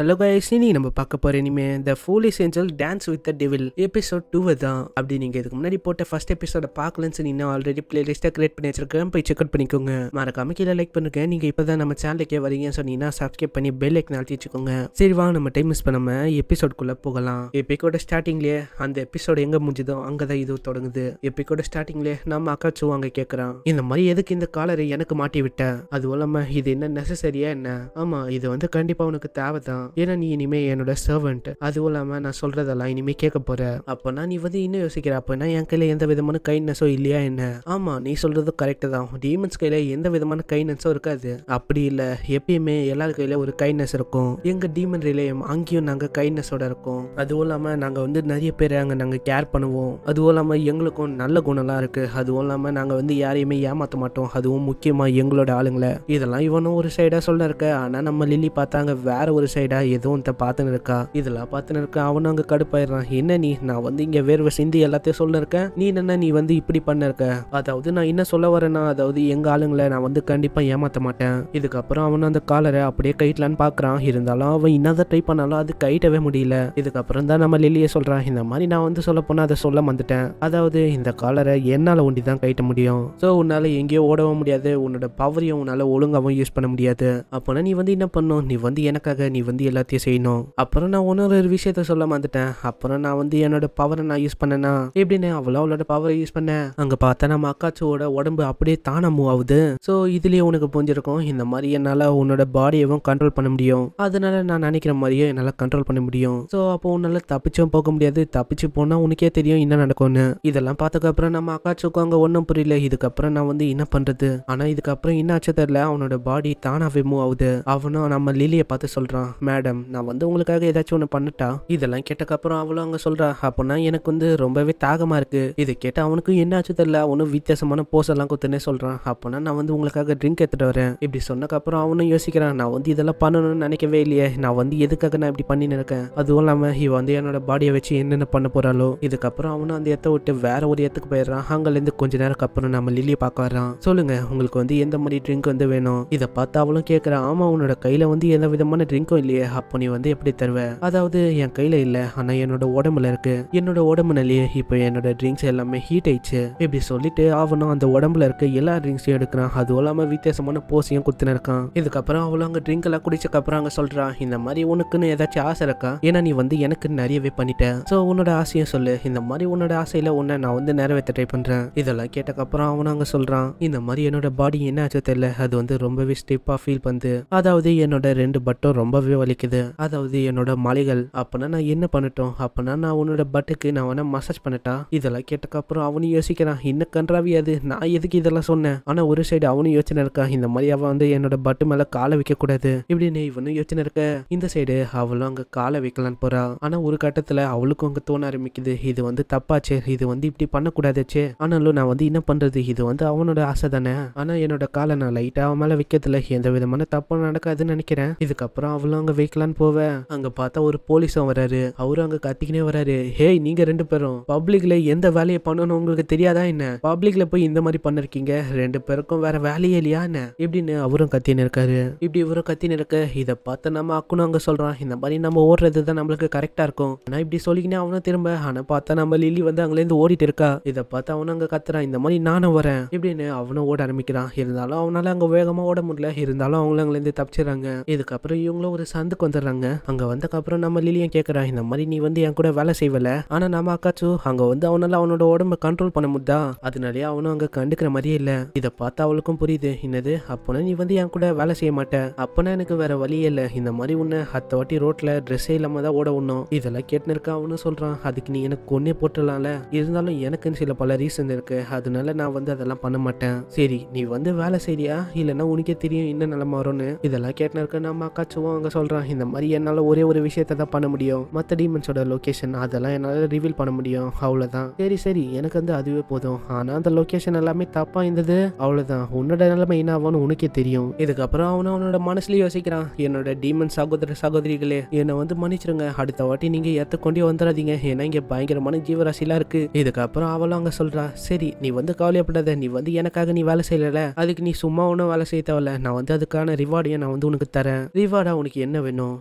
hello guys நீ நம்ம பார்க்க போகிற இனிமே the follies angel dance with the devil episode டூவை தான் அப்படி நீங்கள் இதுக்கு முன்னாடி போட்ட ஃபஸ்ட் எபிசோட பார்க்கலன்னு நீங்கள் ஆல்ரெடி பிளேலிஸ்ட்டாக கிரியேட் பண்ணி வச்சிருக்கேன் போய் செக் அவுட் பண்ணிக்கோங்க மறக்காம கீழே லைக் பண்ணுங்க நீங்கள் இப்போ தான் நம்ம சேனலுக்கே வரீங்கன்னு சொன்னீங்கன்னா சப்ஸ்கிரைப் பண்ணி பெல் ஐக்கன் அழுத்தி வச்சுக்கோங்க சரி வா நம்ம டைம் மிஸ் பண்ணாமல் எபிசோட்குள்ளே போகலாம் எபிக்கோட ஸ்டார்டிங்லேயே அந்த எபிசோடு எங்கே முடிஞ்சதோ அங்கே தான் இது தொடங்குது எப்பிக்கோட ஸ்டார்டிங்லேயே நம்ம அக்கா அங்கே கேட்குறான் இந்த மாதிரி எதுக்கு இந்த காலரை எனக்கு மாட்டி விட்டேன் அதுவும் இல்லாமல் இது என்ன நெசசரியா என்ன ஆமாம் இது வந்து கண்டிப்பாக உனக்கு தேவை தான் ஏன்னா நீ இனிமே என்னோட சர்வன்ட் அதுவும் இல்லாம நான் சொல்றதெல்லாம் இனிமே கேட்க போற அப்பனா நீ வந்து இன்னும் யோசிக்கிற அப்போனா என் கையில எந்த விதமான கைண்ட்னஸோ இல்லையா என்ன ஆமா நீ சொல்றது கரெக்ட் தான் டீமன்ஸ் கையில எந்த விதமான கைண்ட்னஸோ இருக்காது அப்படி இல்ல எப்பயுமே எல்லார் கையில ஒரு கைண்ட்னஸ் இருக்கும் எங்க டீமன் ரிலேயம் அங்கேயும் நாங்க கைண்ட்னஸோட இருக்கும் அதுவும் இல்லாம நாங்க வந்து நிறைய பேர் அங்க நாங்க கேர் பண்ணுவோம் அதுவும் இல்லாம எங்களுக்கும் நல்ல குணம்லாம் இருக்கு அதுவும் இல்லாம நாங்க வந்து யாரையுமே ஏமாத்த மாட்டோம் அதுவும் முக்கியமா எங்களோட ஆளுங்களை இதெல்லாம் இவனும் ஒரு சைடா சொல்ல இருக்க ஆனா நம்ம லில்லி பார்த்தாங்க வேற ஒரு சைடா வேற ஏதோ உன்ட்ட பார்த்துன்னு இருக்கா இதெல்லாம் பார்த்துன்னு இருக்கா அவனும் அங்கே கடுப்பாயிடுறான் என்ன நீ நான் வந்து இங்கே வேர்வை சிந்தி எல்லாத்தையும் சொல்ல இருக்கேன் நீ என்ன நீ வந்து இப்படி பண்ண இருக்க அதாவது நான் என்ன சொல்ல வரேன்னா அதாவது எங்கள் ஆளுங்களை நான் வந்து கண்டிப்பாக ஏமாற்ற மாட்டேன் இதுக்கப்புறம் அவன் அந்த காலரை அப்படியே கைட்டலான்னு பார்க்குறான் இருந்தாலும் அவன் என்னதான் ட்ரை பண்ணாலும் அது கைட்டவே முடியல இதுக்கப்புறம் தான் நம்ம லில்லியை சொல்கிறான் இந்த மாதிரி நான் வந்து சொல்ல போனால் அதை சொல்ல வந்துட்டேன் அதாவது இந்த காலரை என்னால் ஒண்டி தான் கைட்ட முடியும் ஸோ உன்னால் எங்கேயோ ஓடவும் முடியாது உன்னோட பவரையும் உன்னால் ஒழுங்காகவும் யூஸ் பண்ண முடியாது அப்போனா நீ வந்து என்ன பண்ணும் நீ வந்து எனக்காக நீ வந்து எல்லாத்தையும் செய்யணும் அப்புறம் நான் ஒரு விஷயத்த சொல்ல மாந்துட்டேன் அப்புறம் நான் வந்து என்னோட பவரை நான் யூஸ் பண்ணேன்னா எப்படின்னு அவ்வளோ அவளோட பவரை யூஸ் பண்ணேன் அங்கே பார்த்தா நம்ம அக்காச்சோட உடம்பு அப்படியே தானே மூவ் ஆகுது ஸோ இதுலேயே உனக்கு புரிஞ்சிருக்கும் இந்த மாதிரி என்னால் உன்னோட பாடியவும் கண்ட்ரோல் பண்ண முடியும் அதனால நான் நினைக்கிற மாதிரியே என்னால் கண்ட்ரோல் பண்ண முடியும் ஸோ அப்போ உன்னால தப்பிச்சும் போக முடியாது தப்பிச்சு போனால் உனக்கே தெரியும் என்ன நடக்கும்னு இதெல்லாம் பார்த்ததுக்கப்புறம் நம்ம அக்காச்சுக்கும் அங்கே ஒன்றும் புரியல இதுக்கப்புறம் நான் வந்து என்ன பண்ணுறது ஆனால் இதுக்கப்புறம் என்ன ஆச்சு தெரியல அவனோட பாடி தானாகவே மூவ் ஆகுது அவனும் நம்ம லிலியை பார்த்து சொல்கிறான் மேடம் நான் வந்து உங்களுக்காக ஏதாச்சும் ஒன்று பண்ணிட்டா இதெல்லாம் அப்புறம் அவளும் அங்கே சொல்றா அப்படின்னா எனக்கு வந்து ரொம்பவே தாகமாக இருக்குது இது கேட்டு அவனுக்கும் என்னாச்சு தெரியல அவனும் வித்தியாசமான போஸ் எல்லாம் குத்துனே சொல்கிறான் அப்படின்னா நான் வந்து உங்களுக்காக ட்ரிங்க் எடுத்துகிட்டு வரேன் இப்படி சொன்னக்கு அப்புறம் அவனும் யோசிக்கிறான் நான் வந்து இதெல்லாம் பண்ணணும்னு நினைக்கவே இல்லையே நான் வந்து எதுக்காக நான் இப்படி பண்ணி இருக்கேன் அதுவும் இல்லாமல் இவன் வந்து என்னோட பாடியை வச்சு என்னென்ன பண்ண போகிறாளோ இதுக்கப்புறம் அவனும் அந்த இடத்த விட்டு வேற ஒரு இடத்துக்கு போயிடுறான் அங்கேருந்து கொஞ்ச நேரம் அப்புறம் நம்ம லில்லியை பார்க்க வர்றான் சொல்லுங்க உங்களுக்கு வந்து எந்த மாதிரி ட்ரிங்க் வந்து வேணும் இதை பார்த்து அவளும் கேட்குறான் ஆமா அவனோட கையில் வந்து எந்த விதமான ட்ரிங்க்கும் இல்லையே இல்லையே அப்போ நீ வந்து எப்படி தருவ அதாவது என் கையில இல்ல ஆனா என்னோட உடம்புல இருக்கு என்னோட உடம்பு நிலையே இப்போ என்னோட ட்ரிங்க்ஸ் எல்லாமே ஹீட் ஆயிடுச்சு இப்படி சொல்லிட்டு அவனும் அந்த உடம்புல இருக்க எல்லா ட்ரிங்க்ஸையும் எடுக்கிறான் அது இல்லாம வித்தியாசமான போசையும் குத்துன இருக்கான் இதுக்கப்புறம் அவளும் அங்க ட்ரிங்க் எல்லாம் குடிச்சக்கு அப்புறம் அங்க சொல்றான் இந்த மாதிரி உனக்குன்னு ஏதாச்சும் ஆசை இருக்கா ஏன்னா நீ வந்து எனக்கு நிறையவே பண்ணிட்ட சோ உன்னோட ஆசையும் சொல்லு இந்த மாதிரி உன்னோட ஆசையில உன்னை நான் வந்து நிறைவேற்ற ட்ரை பண்றேன் இதெல்லாம் கேட்டக்கப்புறம் அவனும் அங்க சொல்றான் இந்த மாதிரி என்னோட பாடி என்ன ஆச்சோ தெரியல அது வந்து ரொம்பவே ஸ்டிப்பா ஃபீல் பண்ணுது அதாவது என்னோட ரெண்டு பட்டம் ரொம்பவே வலிக்குது அதாவது என்னோட மலைகள் அப்பனா நான் என்ன பண்ணட்டும் அப்பனா நான் உன்னோட பட்டுக்கு நான் வேணா மசாஜ் பண்ணட்டா இதெல்லாம் கேட்டக்கப்புறம் அவனும் யோசிக்கிறான் என்ன கன்றாவியாது அது நான் எதுக்கு இதெல்லாம் சொன்னேன் ஆனா ஒரு சைடு அவனும் யோசனை இருக்கா இந்த மாதிரி அவன் வந்து என்னோட பட்டு மேல காலை வைக்க கூடாது இப்படின்னு இவனும் யோசனை இருக்க இந்த சைடு அவளும் அங்க காலை வைக்கலான்னு போறா ஆனா ஒரு கட்டத்துல அவளுக்கும் அங்க தோண ஆரம்பிக்குது இது வந்து தப்பாச்சு இது வந்து இப்படி பண்ணக்கூடாதுச்சு ஆனாலும் நான் வந்து என்ன பண்றது இது வந்து அவனோட ஆசை தானே ஆனா என்னோட காலை நான் லைட்டா அவன் மேல வைக்கிறதுல எந்த விதமான தப்பு நடக்காதுன்னு நினைக்கிறேன் இதுக்கப்புறம் அவளும் அங்க வைக்கலான்னு போவேன் அங்க பார்த்தா ஒரு போலீஸும் வராரு அவரும் அங்க கத்திக்கினே வராரு ஹேய் நீங்க ரெண்டு பேரும் பப்ளிக்ல எந்த வேலையை பண்ணணும் உங்களுக்கு தெரியாதா என்ன பப்ளிக்ல போய் இந்த மாதிரி பண்ணிருக்கீங்க ரெண்டு பேருக்கும் வேற வேலையே இல்லையா என்ன இப்படின்னு அவரும் கத்தின்னு இருக்காரு இப்படி இவரும் கத்தின்னு இருக்க இதை பார்த்து நம்ம அக்குன்னு அங்க சொல்றான் இந்த மாதிரி நம்ம ஓடுறது தான் நம்மளுக்கு கரெக்டா இருக்கும் ஆனா இப்படி சொல்லிக்கினே அவனும் திரும்ப ஆனா பார்த்தா நம்ம லில்லி வந்து இருந்து ஓடிட்டு இருக்கா இதை பார்த்து அவனும் அங்க கத்துறான் இந்த மாதிரி நானும் வரேன் இப்படின்னு அவனும் ஓட ஆரம்பிக்கிறான் இருந்தாலும் அவனால அங்க வேகமா ஓட முடியல இருந்தாலும் அவங்களும் இருந்து தப்பிச்சிடறாங்க இதுக்கப்புறம் இவங்களும் ஒரு சந்தை வந்துக்கு வந்துடுறாங்க அங்க வந்ததுக்கப்புறம் நம்ம லிலியும் கேட்குறா இந்த மாதிரி நீ வந்து என் கூட வேலை செய்வல ஆனா நம்ம அக்காச்சு அங்க வந்து அவனால அவனோட உடம்ப கண்ட்ரோல் பண்ண முடியா அதனாலயே அவனும் அங்க கண்டுக்கிற மாதிரியே இல்ல இதை பார்த்து அவளுக்கும் புரியுது என்னது அப்பனா நீ வந்து என் கூட வேலை செய்ய மாட்டேன் அப்பனா எனக்கு வேற வழியே இல்லை இந்த மாதிரி உன்ன அத்த வாட்டி ரோட்ல ட்ரெஸ்ஸே இல்லாம தான் ஓட உண்ணும் இதெல்லாம் கேட்டுன்னு இருக்கா அவனும் சொல்றான் அதுக்கு நீ எனக்கு ஒன்னே போட்டுடலாம்ல இருந்தாலும் எனக்குன்னு சில பல ரீசன் இருக்கு அதனால நான் வந்து அதெல்லாம் பண்ண மாட்டேன் சரி நீ வந்து வேலை செய்யா இல்லைன்னா உனக்கே தெரியும் என்ன நிலம் வரும்னு இதெல்லாம் கேட்டுன்னு இருக்க நம்ம அக்காச்சுவோம் அங்க சொல்றான் இந்த மாதிரி என்னால் ஒரே ஒரு விஷயத்த தான் பண்ண முடியும் மற்ற டீமன்ஸோட லொக்கேஷன் அதெல்லாம் என்னால் ரிவீல் பண்ண முடியும் அவ்வளோதான் சரி சரி எனக்கு வந்து அதுவே போதும் ஆனால் அந்த லொக்கேஷன் எல்லாமே தப்பாக இருந்தது அவ்வளோதான் உன்னோட நிலைமை என்ன ஆகும்னு உனக்கே தெரியும் இதுக்கப்புறம் அவனை அவனோட மனசுலேயே யோசிக்கிறான் என்னோட டீமன் சகோதர சகோதரிகளே என்னை வந்து மன்னிச்சிருங்க அடுத்த வாட்டி நீங்கள் ஏற்ற கொண்டே வந்துடாதீங்க ஏன்னா இங்கே பயங்கரமான ஜீவராசிலாம் இருக்கு இதுக்கப்புறம் அவளும் அங்கே சொல்கிறா சரி நீ வந்து கவலையப்படாத நீ வந்து எனக்காக நீ வேலை செய்யல அதுக்கு நீ சும்மா ஒன்றும் வேலை செய்ய தேவையில்ல நான் வந்து அதுக்கான ரிவார்டையும் நான் வந்து உனக்கு தரேன் ரிவார்டா உனக்கு என்ன வேணும்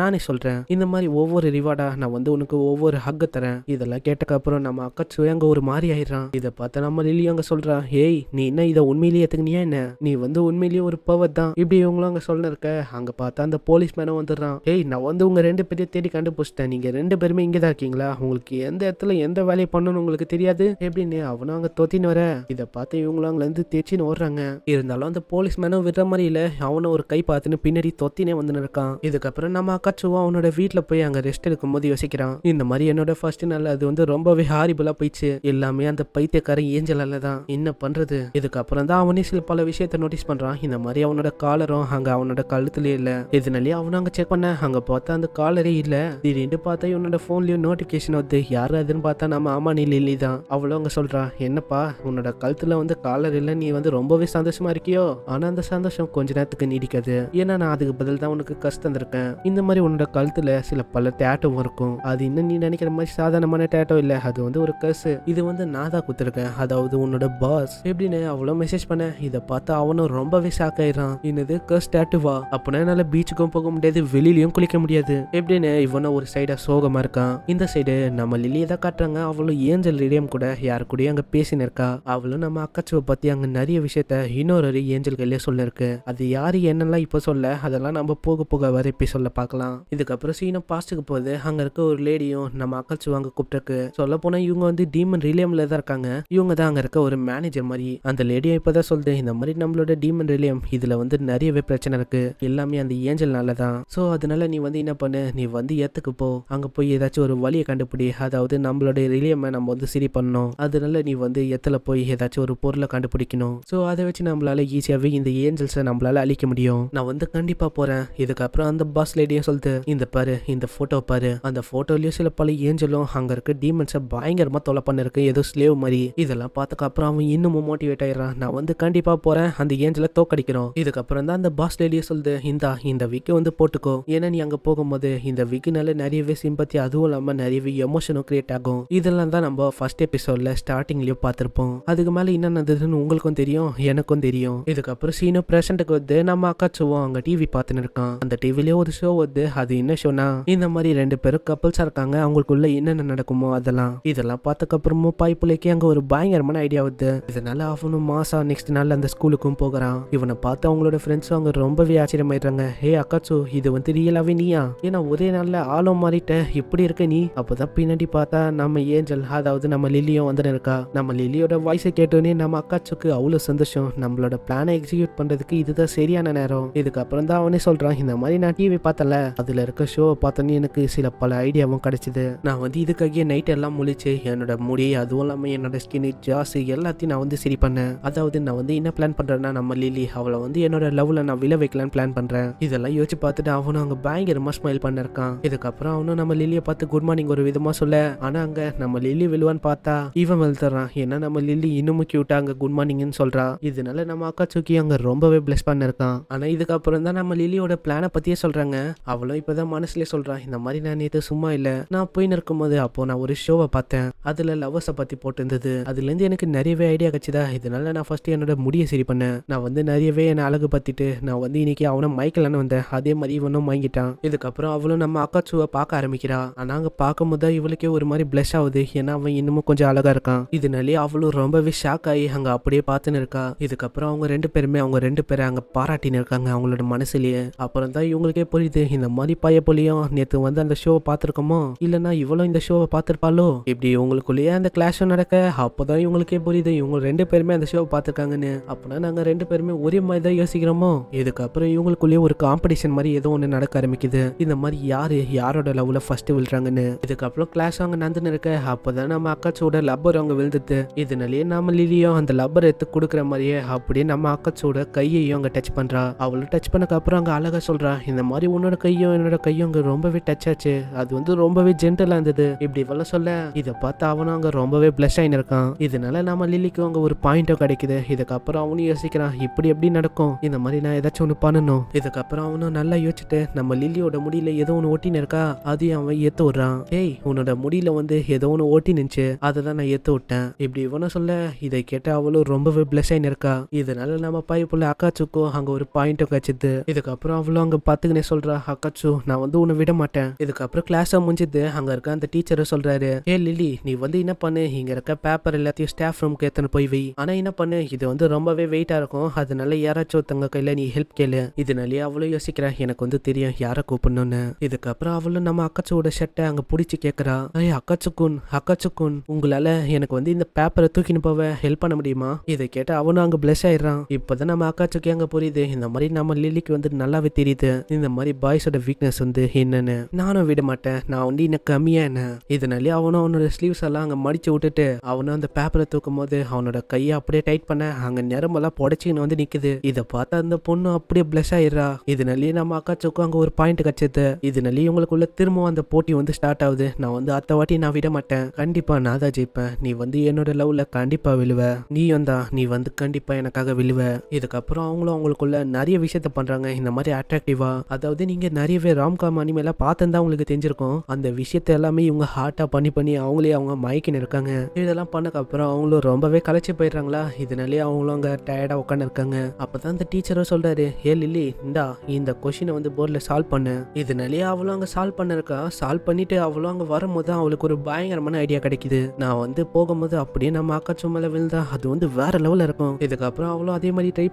நானே சொல்கிறேன் இந்த மாதிரி ஒவ்வொரு ரிவார்டா நான் வந்து உனக்கு ஒவ்வொரு ஹக்கு தரேன் இதெல்லாம் அப்புறம் நம்ம அக்கா சுயங்க ஒரு மாதிரி ஆயிடுறான் இதை பார்த்து நம்ம லில்லி அங்கே சொல்கிறா ஏய் நீ என்ன இதை உண்மையிலேயே எத்துக்கினியா என்ன நீ வந்து உண்மையிலேயே ஒரு பவர் தான் இப்படி இவங்களும் அங்கே சொல்ல இருக்க அங்கே பார்த்தா அந்த போலீஸ் மேனும் வந்துடுறான் ஏய் நான் வந்து உங்க ரெண்டு பேரையும் தேடி கண்டுபிடிச்சிட்டேன் நீங்கள் ரெண்டு பேருமே இங்கே தான் இருக்கீங்களா உங்களுக்கு எந்த இடத்துல எந்த வேலையை பண்ணணும்னு உங்களுக்கு தெரியாது எப்படின்னு அவனும் அங்கே தொத்தின்னு வர இதை பார்த்து இவங்களும் அங்கேருந்து தேச்சின்னு ஓடுறாங்க இருந்தாலும் அந்த போலீஸ் மேனும் விடுற மாதிரி இல்லை அவனை ஒரு கை பார்த்துன்னு பின்னாடி தொத்தினே வந்து இருக்கான் இதுக்கப்புறம் நம்ம அக்காச்சுவா அவனோட வீட்டில் போய் அங்கே ரெஸ்ட் எடுக்கும் போது யோசிக்கிறான் இந்த மாதிரி என்னோட ஃபர்ஸ்ட் நாள் அது வந்து ரொம்பவே ஹாரிபிளா போயிடுச்சு எல்லாமே அந்த பைத்தியக்காரன் ஏஞ்சலால தான் என்ன பண்றது இதுக்கப்புறம் தான் அவனே சில பல விஷயத்த நோட்டீஸ் பண்றான் இந்த மாதிரி அவனோட காலரும் அங்க அவனோட கழுத்துலயே இல்ல இதனாலே அவனும் அங்க செக் பண்ண அங்க பார்த்தா அந்த காலரே இல்ல திடீர்னு பார்த்தா உன்னோட போன்லயும் நோட்டிபிகேஷன் வந்து யாரு அதுன்னு பார்த்தா நம்ம ஆமா நீ லில்லி தான் அவ்வளோ அங்க சொல்றான் என்னப்பா உன்னோட கழுத்துல வந்து காலர் இல்ல நீ வந்து ரொம்பவே சந்தோஷமா இருக்கியோ ஆனா அந்த சந்தோஷம் கொஞ்ச நேரத்துக்கு நீடிக்காது ஏன்னா நான் அதுக்கு பதில் தான் உனக்கு கஷ்டம் தந்திருக்கேன் இந்த மாதிரி உன்னோட கழுத்துல சில பல டேட்டோவும் இருக்கும் அது இன்னும் நீ நினைக்கிற மாதிரி சாதாரணமான டேட்டோ இல்லை அது வந்து ஒரு கர்ஸ் இது வந்து நான் தான் கொடுத்துருக்கேன் அதாவது உன்னோட பாஸ் எப்படின்னு அவ்வளோ மெசேஜ் பண்ணேன் இதை பார்த்து அவனும் ரொம்பவே ஷாக் ஆயிடுறான் என்னது கர்ஸ் டேட்டுவா அப்படின்னா என்னால் பீச்சுக்கும் போக முடியாது வெளியிலயும் குளிக்க முடியாது எப்படின்னு இவனும் ஒரு சைடாக சோகமாக இருக்கான் இந்த சைடு நம்ம லிலியை தான் காட்டுறாங்க அவ்வளவு ஏஞ்சல் லிடியம் கூட யாரு கூடயும் அங்கே பேசினிருக்கா அவளும் நம்ம அக்காச்சுவை பற்றி அங்கே நிறைய விஷயத்த இன்னொரு ஏஞ்சல் சொல்லிருக்கு அது யார் என்னெல்லாம் இப்போ சொல்ல அதெல்லாம் நம்ம போக போக நம்ம வர பார்க்கலாம் இதுக்கப்புறம் சீனம் பாஸ்ட்டுக்கு போகுது அங்கே இருக்க ஒரு லேடியும் நம்ம அக்கல் சிவாங்க கூப்பிட்டுருக்கு சொல்ல போனா இவங்க வந்து டீமன் ரிலியம்ல தான் இருக்காங்க இவங்க தான் அங்கே இருக்க ஒரு மேனேஜர் மாதிரி அந்த லேடியும் இப்போ தான் சொல்லுது இந்த மாதிரி நம்மளோட டீமன் ரிலியம் இதில் வந்து நிறையவே பிரச்சனை இருக்குது எல்லாமே அந்த ஏஞ்சல்னால தான் ஸோ அதனால நீ வந்து என்ன பண்ணு நீ வந்து ஏற்றுக்கு போ அங்கே போய் ஏதாச்சும் ஒரு வழியை கண்டுபிடி அதாவது நம்மளோட ரிலியம் நம்ம வந்து சரி பண்ணணும் அதனால நீ வந்து எத்தல போய் ஏதாச்சும் ஒரு பொருளை கண்டுபிடிக்கணும் ஸோ அதை வச்சு நம்மளால ஈஸியாகவே இந்த ஏஞ்சல்ஸை நம்மளால அழிக்க முடியும் நான் வந்து கண்டிப்பாக போகிறேன் இதுக்கப்புறம் அப்புறம் அந்த பாஸ் லேடியும் சொல்லுது இந்த பாரு இந்த போட்டோ பாரு அந்த போட்டோலயும் சில பல ஏஞ்சலும் அங்க இருக்க டீமன்ஸை பயங்கரமா தொலை பண்ணிருக்கு ஏதோ ஸ்லேவ் மாதிரி இதெல்லாம் பார்த்ததுக்கு அப்புறம் அவன் இன்னமும் மோட்டிவேட் ஆயிடுறான் நான் வந்து கண்டிப்பா போறேன் அந்த ஏஞ்சலை தோக்கடிக்கிறோம் இதுக்கப்புறம் தான் அந்த பாஸ் லேடியை சொல்லுது இந்தா இந்த விக்கை வந்து போட்டுக்கோ ஏன்னா நீ அங்க போகும்போது இந்த விக்கினால நிறையவே சிம்பத்தி அதுவும் இல்லாம நிறையவே எமோஷனும் கிரியேட் ஆகும் இதெல்லாம் தான் நம்ம ஃபர்ஸ்ட் எபிசோட்ல ஸ்டார்டிங்லயும் பார்த்திருப்போம் அதுக்கு மேல என்ன நடந்ததுன்னு உங்களுக்கும் தெரியும் எனக்கும் தெரியும் இதுக்கப்புறம் சீனோ பிரசன்ட்டுக்கு வந்து நம்ம அக்கா அக்காச்சுவோம் அங்க டிவி பார்த்துன்னு இருக்கான் அந்த டிவி டிவிலே ஒரு ஷோ வருது அது என்ன ஷோனா இந்த மாதிரி ரெண்டு பேரும் கப்பல்ஸா இருக்காங்க அவங்களுக்குள்ள என்னென்ன நடக்குமோ அதெல்லாம் இதெல்லாம் பார்த்ததுக்கு அப்புறமும் பாய்ப்புலைக்கு அங்க ஒரு பயங்கரமான ஐடியா வருது இதனால அவனும் மாசா நெக்ஸ்ட் நாள் அந்த ஸ்கூலுக்கும் போகிறான் இவனை பார்த்து அவங்களோட ஃப்ரெண்ட்ஸும் அங்க ரொம்பவே ஆச்சரியமாயிடுறாங்க ஹே அக்காச்சு இது வந்து ரியலாவே நீயா ஏன்னா ஒரே நாள்ல ஆளோ மாறிட்ட இப்படி இருக்க நீ அப்பதான் பின்னாடி பார்த்தா நம்ம ஏஞ்சல் அதாவது நம்ம லில்லியும் வந்துட்டு இருக்கா நம்ம லில்லியோட வாய்ஸை கேட்டோன்னே நம்ம அக்காச்சுக்கு அவ்வளோ சந்தோஷம் நம்மளோட பிளானை எக்ஸிக்யூட் பண்றதுக்கு இதுதான் சரியான நேரம் இதுக்கப்புறம் தான் அவனே சொல்றான் இந்த மாதிரி நான் டிவி பார்த்தல அதுல இருக்க ஷோவை பார்த்தோன்னே எனக்கு சில பல ஐடியாவும் கிடைச்சிது நான் வந்து இதுக்காகவே நைட் எல்லாம் முழிச்சு என்னோட முடி அதுவும் இல்லாமல் என்னோட ஸ்கின் ஜாஸு எல்லாத்தையும் நான் வந்து சரி பண்ணேன் அதாவது நான் வந்து என்ன பிளான் பண்றேன்னா நம்ம லிலி அவளை வந்து என்னோட லவ்வில் நான் விழ வைக்கலான்னு பிளான் பண்ணுறேன் இதெல்லாம் யோசிச்சு பார்த்துட்டு அவனும் அங்கே பயங்கரமாக ஸ்மைல் பண்ணிருக்கான் இதுக்கப்புறம் அவனும் நம்ம லில்லியை பார்த்து குட் மார்னிங் ஒரு விதமாக சொல்ல ஆனால் அங்கே நம்ம லில்லி விழுவான்னு பார்த்தா இவன் வெளுத்துறான் ஏன்னா நம்ம லில்லி இன்னமும் கியூட்டா அங்கே குட் மார்னிங்னு சொல்கிறா இதனால நம்ம அக்கா சுக்கி அங்கே ரொம்பவே பிளஸ் பண்ணிருக்கான் ஆனால் இதுக்கப்புறம் தான் நம்ம லில்லியோட பிளானை பற்றி நேத்தியே சொல்றாங்க அவளும் இப்பதான் மனசுலயே சொல்றான் இந்த மாதிரி நான் நேத்து சும்மா இல்ல நான் போய் போது அப்போ நான் ஒரு ஷோவை பார்த்தேன் அதுல லவ்வர்ஸை பத்தி போட்டிருந்தது அதுல இருந்து எனக்கு நிறையவே ஐடியா கிடைச்சதா இதனால நான் ஃபர்ஸ்ட் என்னோட முடிய சரி பண்ணேன் நான் வந்து நிறையவே என்ன அழகு பத்திட்டு நான் வந்து இன்னைக்கு அவனை மயக்கலான்னு வந்தேன் அதே மாதிரி இவனும் வாங்கிட்டான் இதுக்கப்புறம் அவளும் நம்ம அக்கா சுவை பார்க்க ஆரம்பிக்கிறா ஆனா அங்க பார்க்கும்போது தான் இவளுக்கே ஒரு மாதிரி பிளஷ் ஆகுது ஏன்னா அவன் இன்னமும் கொஞ்சம் அழகா இருக்கான் இதனாலே அவளும் ரொம்பவே ஷாக் ஆகி அங்க அப்படியே பார்த்துன்னு இருக்கா இதுக்கப்புறம் அவங்க ரெண்டு பேருமே அவங்க ரெண்டு பேரை அங்க பாராட்டின்னு இருக்காங்க அவங்களோட மனசுலயே அப்புறம் தான் இவங்களுக்கே புரியுது இந்த மாதிரி பய புலியும் நேற்று வந்து அந்த ஷோவை பார்த்துருக்கோமோ இல்லைனா இவ்வளோ இந்த ஷோவை பார்த்துருப்பாளோ இப்படி இவங்களுக்குள்ளேயே அந்த கிளாஷும் நடக்க அப்போதான் இவங்களுக்கே புரியுது இவங்க ரெண்டு பேருமே அந்த ஷோவை பார்த்துருக்காங்கன்னு அப்படின்னா நாங்கள் ரெண்டு பேருமே ஒரே மாதிரி தான் யோசிக்கிறோமோ இதுக்கப்புறம் இவங்களுக்குள்ளேயே ஒரு காம்படிஷன் மாதிரி ஏதோ ஒன்று நடக்க ஆரம்பிக்குது இந்த மாதிரி யார் யாரோட லவ்ல ஃபர்ஸ்ட் விழுறாங்கன்னு இதுக்கப்புறம் கிளாஷ் அவங்க நடந்துன்னு இருக்க அப்போதான் நம்ம அக்காச்சோட லப்பர் அவங்க விழுந்துட்டு இதனாலேயே நம்ம லிலியும் அந்த லப்பர் எடுத்து கொடுக்குற மாதிரியே அப்படியே நம்ம அக்காச்சோட கையையும் அங்கே டச் பண்ணுறா அவளும் டச் பண்ணக்கப்புறம் அங்கே அழகாக சொல்கிறா இந்த மாதிரி உன்னோட கையும் என்னோட கையும் அங்கே ரொம்பவே டச் ஆச்சு அது வந்து ரொம்பவே ஜென்டலா இருந்தது இப்படி இவ்வளோ சொல்ல இதை பார்த்து அவனும் அங்கே ரொம்பவே பிளஸ் ஆயினிருக்கான் இதனால நம்ம லில்லிக்கு அங்கே ஒரு பாயிண்ட்டும் கிடைக்குது இதுக்கப்புறம் அவனும் யோசிக்கிறான் இப்படி எப்படி நடக்கும் இந்த மாதிரி நான் ஏதாச்சும் ஒன்று பண்ணணும் இதுக்கப்புறம் அவனும் நல்லா யோசிச்சுட்டு நம்ம லில்லியோட முடியல ஏதோ ஒன்று ஓட்டின்னு இருக்கா அதையும் அவன் ஏத்து விடுறான் ஏய் உன்னோட முடியில வந்து ஏதோ ஒன்று ஓட்டி நின்று அதை தான் நான் ஏத்து விட்டேன் இப்படி இவனும் சொல்ல இதை கேட்ட அவளும் ரொம்பவே பிளஸ் ஆயினிருக்கா இதனால நம்ம பைப்புள்ள அக்காச்சுக்கும் அங்கே ஒரு பாயிண்ட்டும் கிடைச்சது இதுக்கப்புறம் அவளும் அங்கே பார்த்து பார்த்துக்கினே சொல்கிறா அக்காச்சு நான் வந்து உன்னை விட மாட்டேன் இதுக்கப்புறம் கிளாஸ் முடிஞ்சது அங்கே இருக்க அந்த டீச்சரை சொல்கிறாரு ஏ லில்லி நீ வந்து என்ன பண்ணு இங்கே இருக்க பேப்பர் எல்லாத்தையும் ஸ்டாஃப் ரூம்க்கு ஏத்தனை போய் வை ஆனால் என்ன பண்ணு இது வந்து ரொம்பவே வெயிட்டாக இருக்கும் அதனால யாராச்சும் ஒருத்தங்க கையில் நீ ஹெல்ப் கேளு இதனாலேயே அவளும் யோசிக்கிறா எனக்கு வந்து தெரியும் யாரை கூப்பிடணும்னு இதுக்கப்புறம் அவளும் நம்ம அக்காச்சோட ஷர்ட்டை அங்கே பிடிச்சி கேட்குறா ஐய் அக்காச்சுக்குன் அக்காச்சுக்குன் உங்களால் எனக்கு வந்து இந்த பேப்பரை தூக்கின்னு போவ ஹெல்ப் பண்ண முடியுமா இதை கேட்டு அவனும் அங்கே பிளஸ் ஆயிடுறான் இப்பதான் நம்ம அக்காச்சுக்கே அங்கே புரியுது இந்த மாதிரி நம்ம லில்லிக்கு வந்து நல்லாவே தெரியுது இந்த மாதிரி பாய்ஸோட வீக்னஸ் வந்து என்னன்னு நானும் விட மாட்டேன் நான் வந்து இன்னும் கம்மியாக என்ன இதனாலே அவனும் அவனோட ஸ்லீவ்ஸ் எல்லாம் அங்கே மடிச்சு விட்டுட்டு அவனும் அந்த பேப்பரை தூக்கும் போது அவனோட கையை அப்படியே டைட் பண்ண அங்கே நிரம்பெல்லாம் புடச்சின்னு வந்து நிக்குது இதை பார்த்தா அந்த பொண்ணு அப்படியே பிளஸ் ஆயிடுறா இதனாலேயே நம்ம அக்கா அக்காச்சுக்கும் அங்கே ஒரு பாயிண்ட் கிடைச்சது இதனாலேயே இவங்களுக்குள்ள திரும்பவும் அந்த போட்டி வந்து ஸ்டார்ட் ஆகுது நான் வந்து அத்த வாட்டி நான் விட மாட்டேன் கண்டிப்பாக நான் தான் ஜெயிப்பேன் நீ வந்து என்னோட லவ்ல கண்டிப்பாக விழுவ நீயும் தான் நீ வந்து கண்டிப்பாக எனக்காக விழுவ இதுக்கப்புறம் அவங்களும் அவங்களுக்குள்ள நிறைய விஷயத்த பண்ணுறாங்க இந்த மாதிரி அட்ராக்டிவாக ராம்காவா அதாவது நீங்கள் நிறையவே ராம்காம் அனிமேல பார்த்துருந்தா உங்களுக்கு தெரிஞ்சிருக்கும் அந்த விஷயத்த எல்லாமே இவங்க ஹார்ட்டாக பண்ணி பண்ணி அவங்களே அவங்க மயக்கின்னு இருக்காங்க இதெல்லாம் அப்புறம் அவங்களும் ரொம்பவே கலைச்சி போயிடுறாங்களா இதனாலே அவங்களும் அங்கே டயர்டா உட்காந்து இருக்காங்க அப்பதான் அந்த டீச்சரும் சொல்றாரு ஏ லில்லி இந்தா இந்த கொஸ்டினை வந்து போர்டில் சால்வ் பண்ணு இதனாலே அவளும் அங்கே சால்வ் பண்ணிருக்கா சால்வ் பண்ணிட்டு அவளும் அங்கே வரும்போது அவளுக்கு ஒரு பயங்கரமான ஐடியா கிடைக்குது நான் வந்து போகும்போது அப்படியே நம்ம அக்கா சும்மல விழுந்தா அது வந்து வேற லெவலில் இருக்கும் இதுக்கப்புறம் அவளும் அதே மாதிரி ட்ரை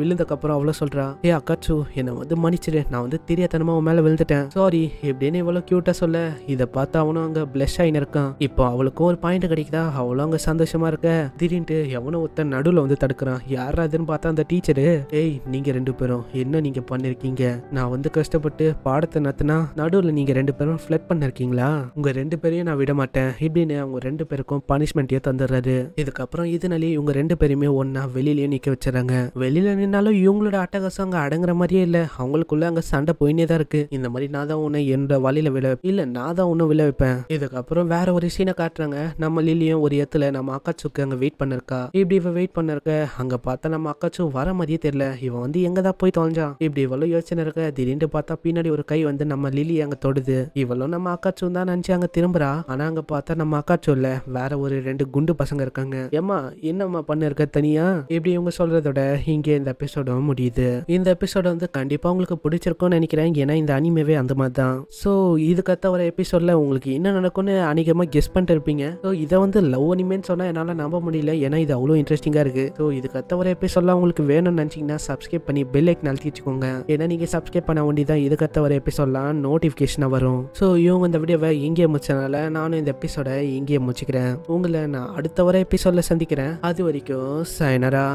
விழுந்ததுக்கு அப்புறம் அவளும் சொல்கிறா ஏ அக்காச்சு என்னை வந்து மன்னிச்சிரு இரு நான் வந்து தெரியாதனமா உன் மேலே விழுந்துட்டேன் சாரி இப்படின்னு இவ்வளோ க்யூட்டாக சொல்ல இதை பார்த்து அவனும் அங்கே பிளஷ் ஆகினு இருக்கான் இப்போ அவளுக்கும் ஒரு பாயிண்ட் கிடைக்குதா அவளும் அங்கே சந்தோஷமா இருக்க திடீர்னு எவனோ ஒருத்தன் நடுவில் வந்து தடுக்கிறான் யாராதுன்னு பார்த்தா அந்த டீச்சரு ஏய் நீங்கள் ரெண்டு பேரும் என்ன நீங்கள் பண்ணியிருக்கீங்க நான் வந்து கஷ்டப்பட்டு பாடத்தை நத்துனா நடுவில் நீங்கள் ரெண்டு பேரும் ஃப்ளட் பண்ணிருக்கீங்களா உங்கள் ரெண்டு பேரையும் நான் விட மாட்டேன் இப்படின்னு அவங்க ரெண்டு பேருக்கும் பனிஷ்மெண்டே தந்துடுறாரு இதுக்கப்புறம் இதனாலே இவங்க ரெண்டு பேருமே ஒன்றா வெளியிலேயே நிற்க வச்சிடறாங்க வெளியில் நின்னாலும் இவங்களோட அட்டகாசம் அங்கே அடங்குற மாதிரியே இல்லை அவங்களுக்குள்ள அங்க சண்டை போயினே தான் இருக்கு இந்த மாதிரி நான் தான் உன்னை என்னோட வழியில விழ இல்ல நான் தான் உன்னை விழ வைப்பேன் இதுக்கப்புறம் வேற ஒரு சீனை காட்டுறாங்க நம்ம லில்லியும் ஒரு இடத்துல நம்ம அக்காச்சுக்கு அங்க வெயிட் பண்ணிருக்கா இப்படி இவ வெயிட் பண்ணிருக்க அங்க பார்த்தா நம்ம அக்காச்சும் வர மாதிரியே தெரியல இவன் வந்து எங்கதான் தான் போய் தொலைஞ்சான் இப்படி இவ்வளவு யோசனை இருக்க திடீர்னு பார்த்தா பின்னாடி ஒரு கை வந்து நம்ம லிலி அங்க தொடுது இவ்வளவு நம்ம அக்காச்சும் தான் நினைச்சு அங்க திரும்புறா ஆனா அங்க பார்த்தா நம்ம அக்காச்சும் இல்ல வேற ஒரு ரெண்டு குண்டு பசங்க இருக்காங்க ஏமா என்னம்மா பண்ணிருக்க தனியா இப்படி இவங்க சொல்றதோட இங்கே இந்த எபிசோட முடியுது இந்த எபிசோட வந்து கண்டிப்பா உங்களுக்கு பிடிச்சி பிடிச்சிருக்கும்னு நினைக்கிறேன் ஏன்னா இந்த அனிமேவே அந்த மாதிரி தான் ஸோ இதுக்கத்த ஒரு எபிசோடில் உங்களுக்கு என்ன நடக்கும்னு அநேகமாக கெஸ் பண்ணிட்டு இருப்பீங்க ஸோ இதை வந்து லவ் அனிமேன்னு சொன்னால் என்னால் நம்ப முடியல ஏன்னா இது அவ்வளோ இன்ட்ரெஸ்டிங்காக இருக்குது ஸோ இதுக்கத்த ஒரு எபிசோடெலாம் உங்களுக்கு வேணும்னு நினச்சிங்கன்னா சப்ஸ்கிரைப் பண்ணி பெல் ஐக்கன் நல்த்தி வச்சுக்கோங்க ஏன்னா நீங்கள் சப்ஸ்கிரைப் பண்ண தான் இதுக்கத்த ஒரு எபிசோடெலாம் நோட்டிஃபிகேஷனாக வரும் ஸோ இவங்க இந்த வீடியோவை இங்கேயே முடிச்சதுனால நானும் இந்த எபிசோடை இங்கே முடிச்சுக்கிறேன் உங்களை நான் அடுத்த வர எபிசோடில் சந்திக்கிறேன் அது வரைக்கும் சைனரா